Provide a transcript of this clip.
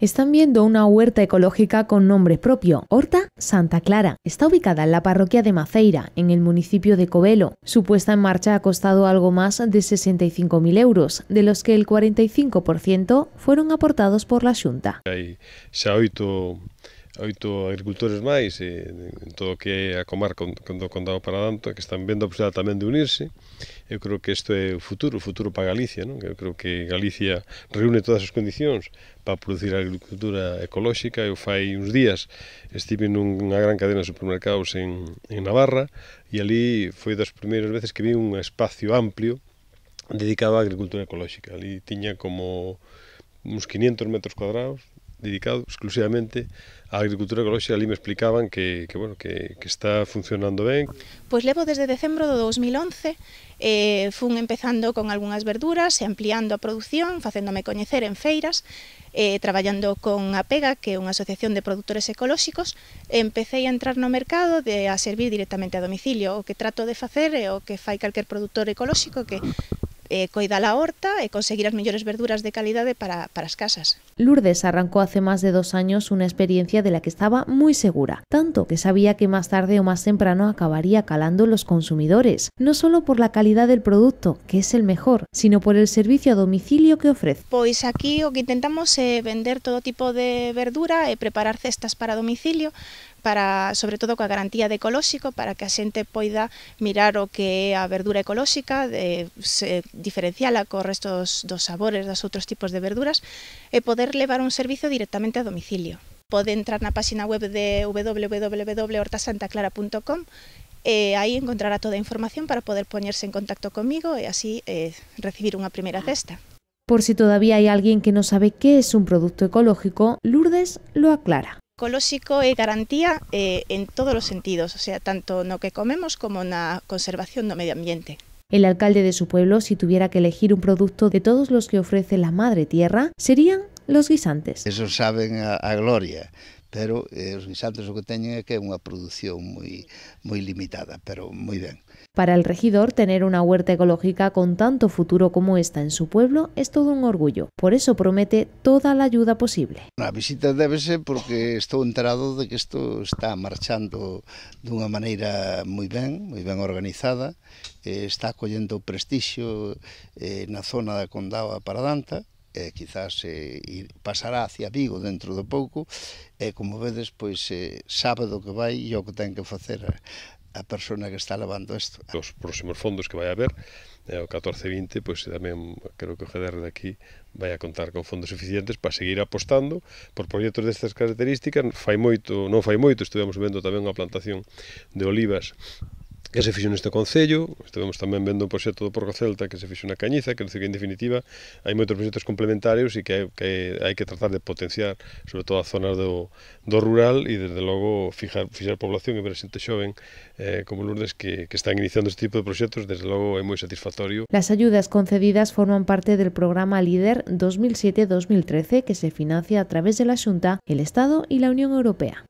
Están viendo una huerta ecológica con nombre propio, Horta Santa Clara. Está ubicada en la parroquia de Maceira, en el municipio de Covelo. Su puesta en marcha ha costado algo más de 65.000 euros, de los que el 45% fueron aportados por la Junta. se oito agricultores máis e, en todo o que é a comarca do Condado para Danto, que están vendo a posibilidade tamén de unirse eu creo que isto é o futuro, o futuro para Galicia non? eu creo que Galicia reúne todas as condicións para producir agricultura ecolóxica eu fai uns días estive nunha gran cadena de supermercados en, en Navarra e ali foi das primeiras veces que vi un espacio amplio dedicado á agricultura ecolóxica ali tiña como uns 500 metros cuadrados dedicado exclusivamente a agricultura ecolóxica, ali me explicaban que, que, bueno, que, que está funcionando ben. Pois levo desde decembro do 2011, eh, fun empezando con algunhas verduras e ampliando a produción, facéndome coñecer en feiras, eh, traballando con a PEGA, que é unha asociación de produtores ecolóxicos, empecé a entrar no mercado de a servir directamente a domicilio. O que trato de facer é o que fai calquer produtor ecolóxico que eh, coida a horta e conseguir as mellores verduras de calidade para, para as casas. Lourdes arrancó hace más de dos años una experiencia de la que estaba muy segura, tanto que sabía que más tarde o más temprano acabaría calando los consumidores, no solo por la calidad del producto, que es el mejor, sino por el servicio a domicilio que ofrece. Pues aquí o que intentamos es vender todo tipo de verdura y eh, preparar cestas para domicilio, para sobre todo con garantía de ecológico, para que a gente pueda mirar o que a verdura ecológica, de, eh, se, diferenciala co resto dos, sabores los otros tipos de verduras y eh, poder llevar un servicio directamente a domicilio. Puede entrar en la página web de www.hortasantaclara.com eh, Ahí encontrará toda la información para poder ponerse en contacto conmigo y así eh, recibir una primera cesta. Por si todavía hay alguien que no sabe qué es un producto ecológico, Lourdes lo aclara. Ecológico es garantía eh, en todos los sentidos, o sea, tanto lo que comemos como la conservación del medio ambiente. El alcalde de su pueblo, si tuviera que elegir un producto de todos los que ofrece la Madre Tierra, serían los guisantes. Eso saben a, a gloria, pero eh, os guisantes o que teñen é que é unha produción moi moi limitada, pero moi ben. Para el regidor, tener una huerta ecológica con tanto futuro como esta en su pueblo es todo un orgullo. Por eso promete toda la ayuda posible. A visita débese porque estou enterado de que isto está marchando dunha maneira moi ben, moi ben organizada, eh, está collendo prestixio eh, na zona da Condado a Paradanta, eh, quizás eh, ir, pasará hacia Vigo dentro de pouco e eh, como vedes pois eh, sábado que vai e o que ten que facer a, a persona que está levando isto. Os próximos fondos que vai haber eh, o 14-20, pois tamén creo que o GDR de aquí vai a contar con fondos suficientes para seguir apostando por proxectos destas características. Fai moito, non fai moito, estuvemos vendo tamén unha plantación de olivas que se fixo neste Concello, estivemos tamén vendo un proxecto do Porco Celta que se fixo na Cañiza, que que en definitiva hai moitos proxectos complementarios e que hai que, hai que tratar de potenciar sobre todo as zonas do, do rural e desde logo fixar, fixar población e ver a xente xoven eh, como Lourdes que, que están iniciando este tipo de proxectos desde logo é moi satisfactorio. Las ayudas concedidas forman parte del programa LIDER 2007-2013 que se financia a través de la Xunta, el Estado e la Unión Europea.